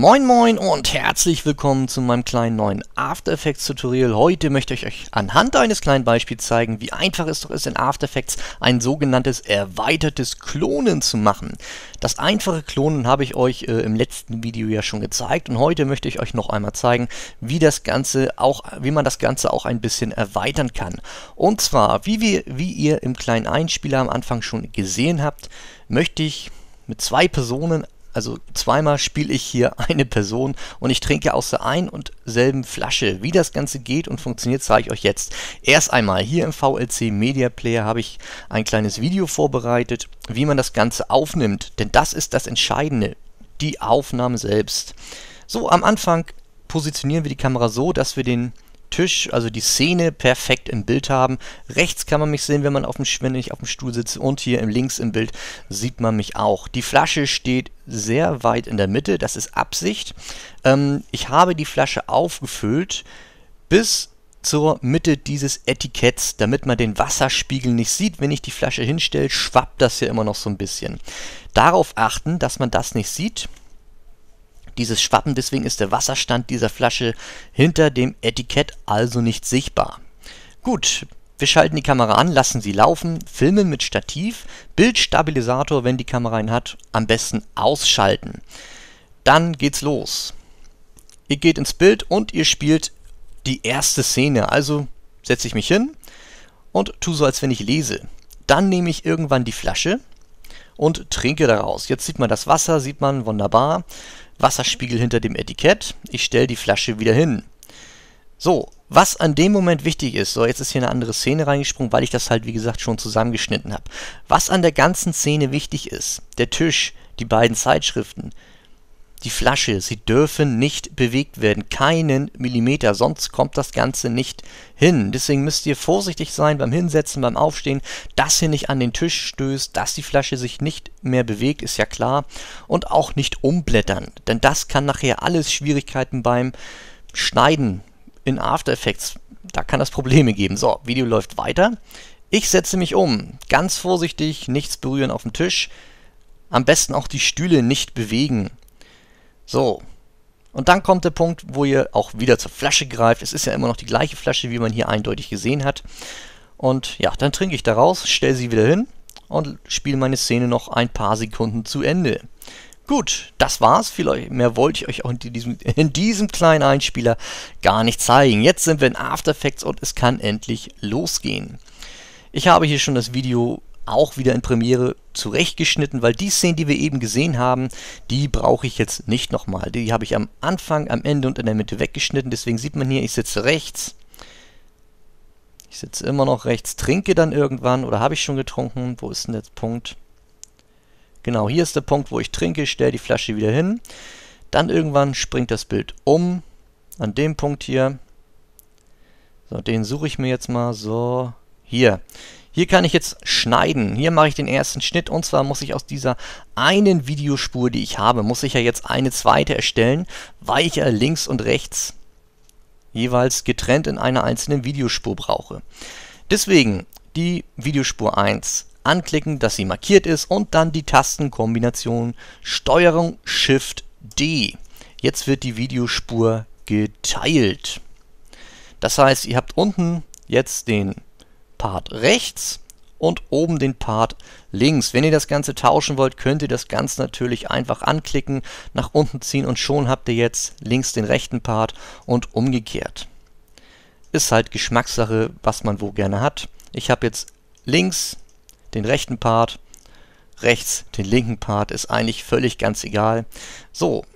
Moin Moin und herzlich willkommen zu meinem kleinen neuen After Effects Tutorial. Heute möchte ich euch anhand eines kleinen Beispiels zeigen, wie einfach es doch ist, in After Effects ein sogenanntes erweitertes Klonen zu machen. Das einfache Klonen habe ich euch äh, im letzten Video ja schon gezeigt und heute möchte ich euch noch einmal zeigen, wie das Ganze auch, wie man das Ganze auch ein bisschen erweitern kann. Und zwar, wie, wir, wie ihr im kleinen Einspieler am Anfang schon gesehen habt, möchte ich mit zwei Personen also zweimal spiele ich hier eine Person und ich trinke aus der ein und selben Flasche. Wie das Ganze geht und funktioniert, zeige ich euch jetzt. Erst einmal hier im VLC Media Player habe ich ein kleines Video vorbereitet, wie man das Ganze aufnimmt. Denn das ist das Entscheidende, die Aufnahme selbst. So, am Anfang positionieren wir die Kamera so, dass wir den Tisch, also die Szene perfekt im Bild haben. Rechts kann man mich sehen, wenn man auf dem, wenn ich auf dem Stuhl sitze und hier im links im Bild sieht man mich auch. Die Flasche steht sehr weit in der Mitte, das ist Absicht. Ähm, ich habe die Flasche aufgefüllt bis zur Mitte dieses Etiketts, damit man den Wasserspiegel nicht sieht. Wenn ich die Flasche hinstelle, schwappt das ja immer noch so ein bisschen. Darauf achten, dass man das nicht sieht dieses Schwappen, deswegen ist der Wasserstand dieser Flasche hinter dem Etikett also nicht sichtbar. Gut, wir schalten die Kamera an, lassen sie laufen, filmen mit Stativ, Bildstabilisator, wenn die Kamera ihn hat, am besten ausschalten. Dann geht's los. Ihr geht ins Bild und ihr spielt die erste Szene, also setze ich mich hin und tue so, als wenn ich lese. Dann nehme ich irgendwann die Flasche und trinke daraus. Jetzt sieht man das Wasser, sieht man wunderbar. Wasserspiegel hinter dem Etikett, ich stelle die Flasche wieder hin. So, was an dem Moment wichtig ist, so jetzt ist hier eine andere Szene reingesprungen, weil ich das halt wie gesagt schon zusammengeschnitten habe. Was an der ganzen Szene wichtig ist, der Tisch, die beiden Zeitschriften, die Flasche, sie dürfen nicht bewegt werden, keinen Millimeter, sonst kommt das Ganze nicht hin. Deswegen müsst ihr vorsichtig sein beim Hinsetzen, beim Aufstehen, dass ihr nicht an den Tisch stößt, dass die Flasche sich nicht mehr bewegt, ist ja klar. Und auch nicht umblättern, denn das kann nachher alles Schwierigkeiten beim Schneiden in After Effects, da kann das Probleme geben. So, Video läuft weiter. Ich setze mich um, ganz vorsichtig, nichts berühren auf dem Tisch. Am besten auch die Stühle nicht bewegen. So. Und dann kommt der Punkt, wo ihr auch wieder zur Flasche greift. Es ist ja immer noch die gleiche Flasche, wie man hier eindeutig gesehen hat. Und ja, dann trinke ich daraus, stelle sie wieder hin und spiele meine Szene noch ein paar Sekunden zu Ende. Gut, das war's. Vielleicht mehr wollte ich euch auch in diesem, in diesem kleinen Einspieler gar nicht zeigen. Jetzt sind wir in After Effects und es kann endlich losgehen. Ich habe hier schon das Video auch wieder in Premiere zurechtgeschnitten, weil die Szenen, die wir eben gesehen haben, die brauche ich jetzt nicht nochmal. Die habe ich am Anfang, am Ende und in der Mitte weggeschnitten. Deswegen sieht man hier, ich sitze rechts. Ich sitze immer noch rechts, trinke dann irgendwann oder habe ich schon getrunken? Wo ist denn der Punkt? Genau, hier ist der Punkt, wo ich trinke, stelle die Flasche wieder hin. Dann irgendwann springt das Bild um. An dem Punkt hier. So, den suche ich mir jetzt mal. So, hier. Hier kann ich jetzt schneiden. Hier mache ich den ersten Schnitt und zwar muss ich aus dieser einen Videospur, die ich habe, muss ich ja jetzt eine zweite erstellen, weil ich ja links und rechts jeweils getrennt in einer einzelnen Videospur brauche. Deswegen die Videospur 1 anklicken, dass sie markiert ist und dann die Tastenkombination Steuerung Shift D. Jetzt wird die Videospur geteilt. Das heißt, ihr habt unten jetzt den Part rechts und oben den Part links. Wenn ihr das Ganze tauschen wollt, könnt ihr das Ganze natürlich einfach anklicken, nach unten ziehen und schon habt ihr jetzt links den rechten Part und umgekehrt. Ist halt Geschmackssache, was man wo gerne hat. Ich habe jetzt links den rechten Part, rechts den linken Part, ist eigentlich völlig ganz egal. So,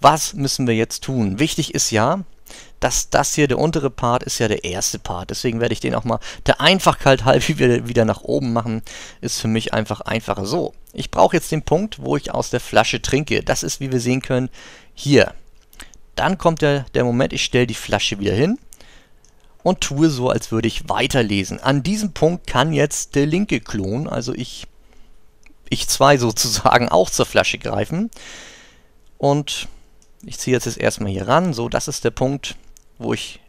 was müssen wir jetzt tun? Wichtig ist ja, dass das hier, der untere Part, ist ja der erste Part. Deswegen werde ich den auch mal der Einfachheit halb wieder nach oben machen. Ist für mich einfach einfacher so. Ich brauche jetzt den Punkt, wo ich aus der Flasche trinke. Das ist, wie wir sehen können, hier. Dann kommt der, der Moment, ich stelle die Flasche wieder hin und tue so, als würde ich weiterlesen. An diesem Punkt kann jetzt der linke Klon, also ich, ich zwei sozusagen, auch zur Flasche greifen. Und ich ziehe jetzt erstmal hier ran. So, das ist der Punkt, wo ich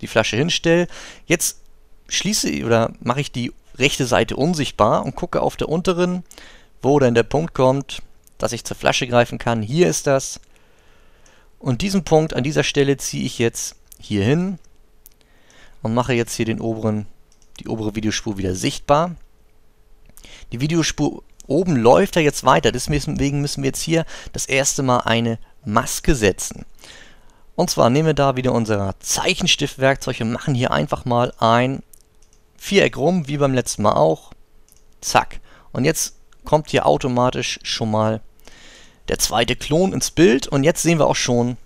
die Flasche hinstelle. Jetzt schließe oder mache ich die rechte Seite unsichtbar und gucke auf der unteren, wo dann der Punkt kommt, dass ich zur Flasche greifen kann. Hier ist das. Und diesen Punkt an dieser Stelle ziehe ich jetzt hier hin und mache jetzt hier den oberen, die obere Videospur wieder sichtbar. Die Videospur oben läuft er jetzt weiter, deswegen müssen wir jetzt hier das erste Mal eine Maske setzen. Und zwar nehmen wir da wieder unser Zeichenstiftwerkzeug und machen hier einfach mal ein Viereck rum, wie beim letzten Mal auch. Zack. Und jetzt kommt hier automatisch schon mal der zweite Klon ins Bild. Und jetzt sehen wir auch schon,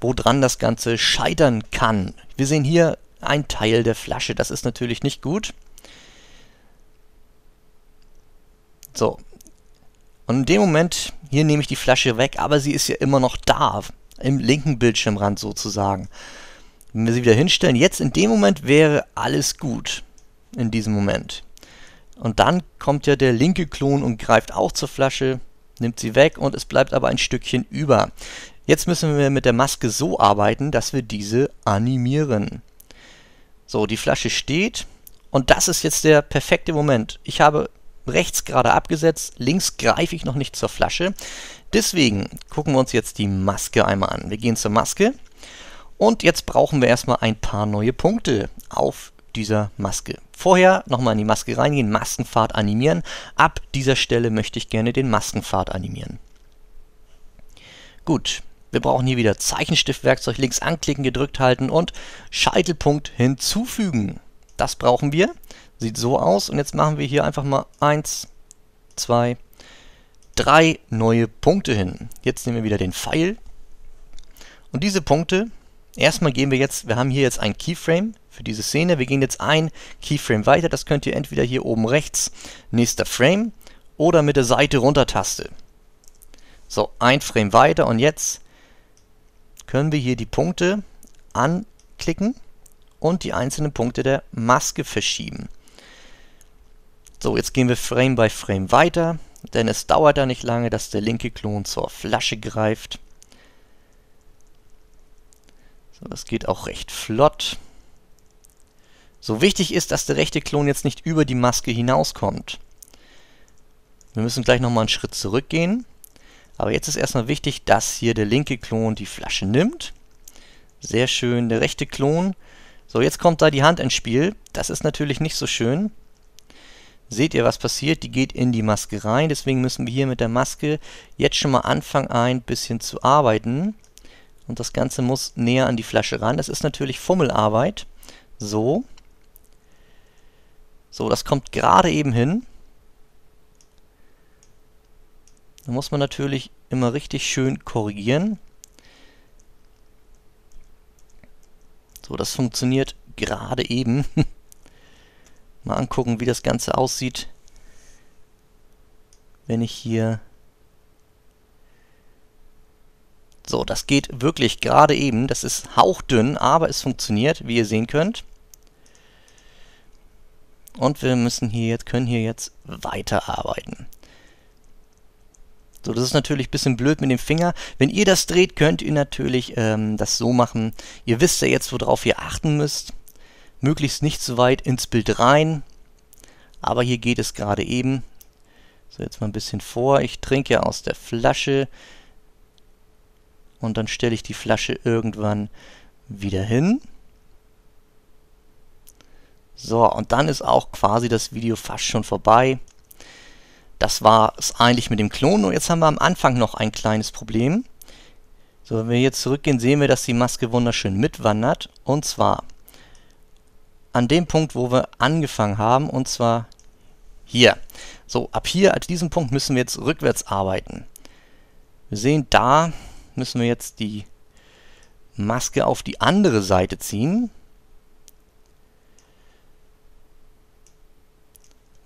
woran das Ganze scheitern kann. Wir sehen hier ein Teil der Flasche. Das ist natürlich nicht gut. So. Und in dem Moment, hier nehme ich die Flasche weg, aber sie ist ja immer noch da im linken Bildschirmrand sozusagen. Wenn wir sie wieder hinstellen, jetzt in dem Moment wäre alles gut. In diesem Moment. Und dann kommt ja der linke Klon und greift auch zur Flasche, nimmt sie weg und es bleibt aber ein Stückchen über. Jetzt müssen wir mit der Maske so arbeiten, dass wir diese animieren. So, die Flasche steht und das ist jetzt der perfekte Moment. Ich habe rechts gerade abgesetzt, links greife ich noch nicht zur Flasche. Deswegen gucken wir uns jetzt die Maske einmal an. Wir gehen zur Maske und jetzt brauchen wir erstmal ein paar neue Punkte auf dieser Maske. Vorher nochmal in die Maske reingehen, Maskenpfad animieren. Ab dieser Stelle möchte ich gerne den Maskenpfad animieren. Gut, wir brauchen hier wieder Zeichenstiftwerkzeug, links anklicken, gedrückt halten und Scheitelpunkt hinzufügen. Das brauchen wir. Sieht so aus. Und jetzt machen wir hier einfach mal 1, 2, 3 neue Punkte hin. Jetzt nehmen wir wieder den Pfeil. Und diese Punkte, erstmal gehen wir jetzt, wir haben hier jetzt ein Keyframe für diese Szene. Wir gehen jetzt ein Keyframe weiter. Das könnt ihr entweder hier oben rechts, nächster Frame, oder mit der Seite runter Taste. So, ein Frame weiter und jetzt können wir hier die Punkte anklicken und die einzelnen Punkte der Maske verschieben. So, jetzt gehen wir Frame by Frame weiter, denn es dauert da nicht lange, dass der linke Klon zur Flasche greift. So, das geht auch recht flott. So wichtig ist, dass der rechte Klon jetzt nicht über die Maske hinauskommt. Wir müssen gleich nochmal einen Schritt zurückgehen. Aber jetzt ist erstmal wichtig, dass hier der linke Klon die Flasche nimmt. Sehr schön, der rechte Klon. So, jetzt kommt da die Hand ins Spiel. Das ist natürlich nicht so schön seht ihr, was passiert, die geht in die Maske rein, deswegen müssen wir hier mit der Maske jetzt schon mal anfangen, ein bisschen zu arbeiten. Und das Ganze muss näher an die Flasche ran. Das ist natürlich Fummelarbeit. So. So, das kommt gerade eben hin. Da muss man natürlich immer richtig schön korrigieren. So, das funktioniert gerade eben. mal angucken, wie das Ganze aussieht, wenn ich hier... So, das geht wirklich gerade eben. Das ist hauchdünn, aber es funktioniert, wie ihr sehen könnt. Und wir müssen hier jetzt, können hier jetzt weiterarbeiten. So, das ist natürlich ein bisschen blöd mit dem Finger. Wenn ihr das dreht, könnt ihr natürlich ähm, das so machen. Ihr wisst ja jetzt, worauf ihr achten müsst möglichst nicht so weit ins Bild rein. Aber hier geht es gerade eben. So, jetzt mal ein bisschen vor. Ich trinke ja aus der Flasche. Und dann stelle ich die Flasche irgendwann wieder hin. So, und dann ist auch quasi das Video fast schon vorbei. Das war es eigentlich mit dem Klon. Und jetzt haben wir am Anfang noch ein kleines Problem. So, wenn wir jetzt zurückgehen, sehen wir, dass die Maske wunderschön mitwandert. Und zwar an dem Punkt, wo wir angefangen haben, und zwar hier. So, ab hier, an diesem Punkt, müssen wir jetzt rückwärts arbeiten. Wir sehen, da müssen wir jetzt die Maske auf die andere Seite ziehen.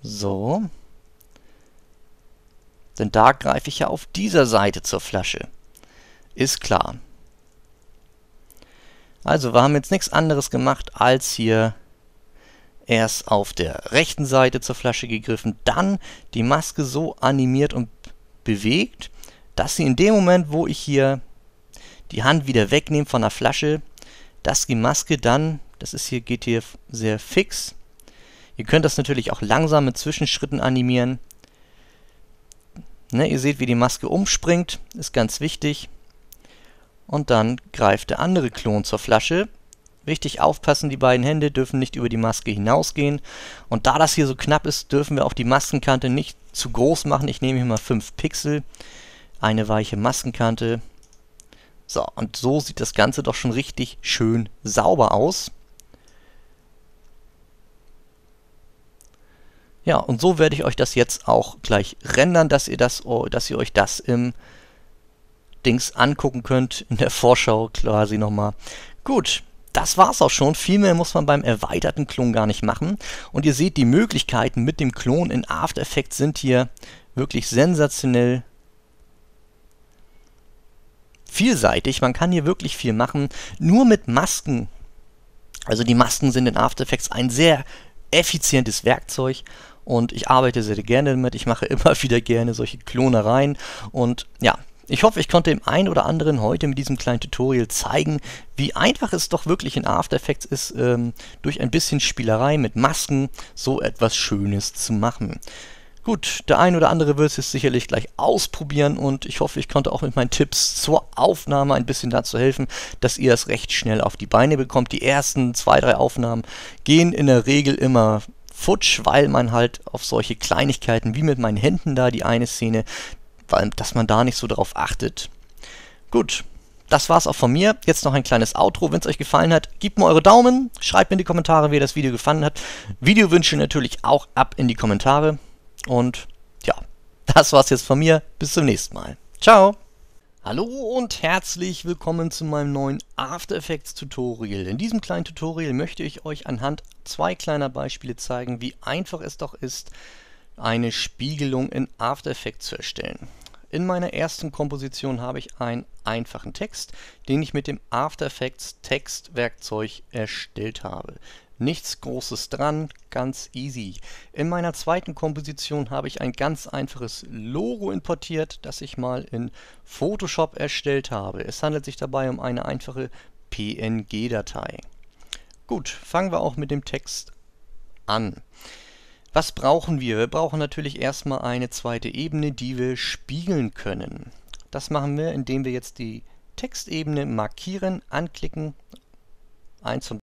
So. Denn da greife ich ja auf dieser Seite zur Flasche. Ist klar. Also, wir haben jetzt nichts anderes gemacht, als hier erst auf der rechten Seite zur Flasche gegriffen, dann die Maske so animiert und bewegt, dass sie in dem Moment, wo ich hier die Hand wieder wegnehme von der Flasche, dass die Maske dann, das ist hier, geht hier sehr fix. Ihr könnt das natürlich auch langsam mit Zwischenschritten animieren. Ne, ihr seht, wie die Maske umspringt, ist ganz wichtig. Und dann greift der andere Klon zur Flasche, Richtig aufpassen, die beiden Hände dürfen nicht über die Maske hinausgehen. Und da das hier so knapp ist, dürfen wir auch die Maskenkante nicht zu groß machen. Ich nehme hier mal 5 Pixel, eine weiche Maskenkante. So, und so sieht das Ganze doch schon richtig schön sauber aus. Ja, und so werde ich euch das jetzt auch gleich rendern, dass ihr, das, oh, dass ihr euch das im Dings angucken könnt, in der Vorschau quasi nochmal. Gut, das war's auch schon. Viel mehr muss man beim erweiterten Klon gar nicht machen. Und ihr seht, die Möglichkeiten mit dem Klon in After Effects sind hier wirklich sensationell vielseitig. Man kann hier wirklich viel machen. Nur mit Masken. Also die Masken sind in After Effects ein sehr effizientes Werkzeug und ich arbeite sehr gerne damit. Ich mache immer wieder gerne solche Klonereien und ja, ich hoffe, ich konnte dem einen oder anderen heute mit diesem kleinen Tutorial zeigen, wie einfach es doch wirklich in After Effects ist, ähm, durch ein bisschen Spielerei mit Masken so etwas Schönes zu machen. Gut, der ein oder andere wird es sicherlich gleich ausprobieren und ich hoffe, ich konnte auch mit meinen Tipps zur Aufnahme ein bisschen dazu helfen, dass ihr es recht schnell auf die Beine bekommt. Die ersten zwei, drei Aufnahmen gehen in der Regel immer futsch, weil man halt auf solche Kleinigkeiten wie mit meinen Händen da, die eine Szene, weil, dass man da nicht so drauf achtet. Gut, das war's auch von mir. Jetzt noch ein kleines Outro. Wenn es euch gefallen hat, gebt mir eure Daumen, schreibt mir in die Kommentare, wie ihr das Video gefallen hat. Videowünsche natürlich auch ab in die Kommentare. Und ja, das war's jetzt von mir. Bis zum nächsten Mal. Ciao! Hallo und herzlich willkommen zu meinem neuen After Effects Tutorial. In diesem kleinen Tutorial möchte ich euch anhand zwei kleiner Beispiele zeigen, wie einfach es doch ist, eine Spiegelung in After Effects zu erstellen. In meiner ersten Komposition habe ich einen einfachen Text, den ich mit dem After Effects Textwerkzeug erstellt habe. Nichts Großes dran, ganz easy. In meiner zweiten Komposition habe ich ein ganz einfaches Logo importiert, das ich mal in Photoshop erstellt habe. Es handelt sich dabei um eine einfache PNG-Datei. Gut, fangen wir auch mit dem Text an. Was brauchen wir? Wir brauchen natürlich erstmal eine zweite Ebene, die wir spiegeln können. Das machen wir, indem wir jetzt die Textebene markieren, anklicken, ein und